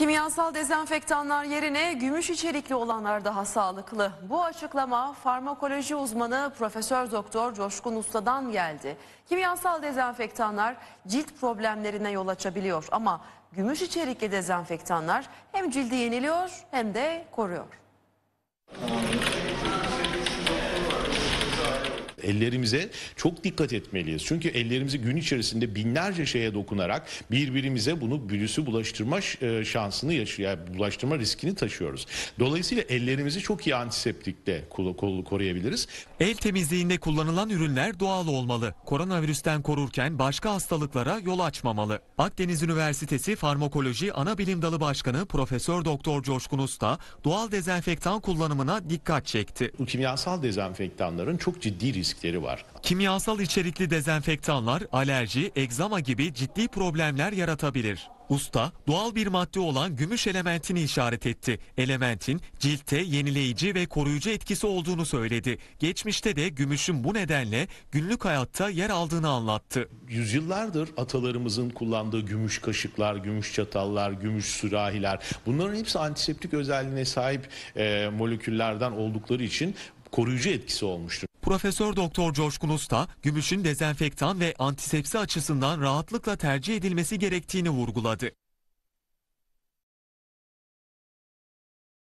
Kimyasal dezenfektanlar yerine gümüş içerikli olanlar daha sağlıklı. Bu açıklama farmakoloji uzmanı Profesör Doktor Coşkun Usta'dan geldi. Kimyasal dezenfektanlar cilt problemlerine yol açabiliyor ama gümüş içerikli dezenfektanlar hem cildi yeniliyor hem de koruyor. Ellerimize çok dikkat etmeliyiz. Çünkü ellerimizi gün içerisinde binlerce şeye dokunarak birbirimize bunu virüsü bulaştırma e, şansını yaşıyor, bulaştırma riskini taşıyoruz. Dolayısıyla ellerimizi çok iyi antiseptikle koruyabiliriz. El temizliğinde kullanılan ürünler doğal olmalı. Koronavirüsten korurken başka hastalıklara yol açmamalı. Akdeniz Üniversitesi Farmakoloji Ana Bilim Dalı Başkanı Profesör Doktor Coşkun Usta doğal dezenfektan kullanımına dikkat çekti. Kimyasal dezenfektanların çok ciddi risk riskleri var. Kimyasal içerikli dezenfektanlar alerji, egzama gibi ciddi problemler yaratabilir. Usta doğal bir madde olan gümüş elementini işaret etti. Elementin ciltte yenileyici ve koruyucu etkisi olduğunu söyledi. Geçmişte de gümüşün bu nedenle günlük hayatta yer aldığını anlattı. Yüzyıllardır atalarımızın kullandığı gümüş kaşıklar, gümüş çatallar, gümüş sürahiler bunların hepsi antiseptik özelliğine sahip e, moleküllerden oldukları için koruyucu etkisi olmuştur. Profesör Doktor Coşkun Usta, gümüşün dezenfektan ve antisepsi açısından rahatlıkla tercih edilmesi gerektiğini vurguladı.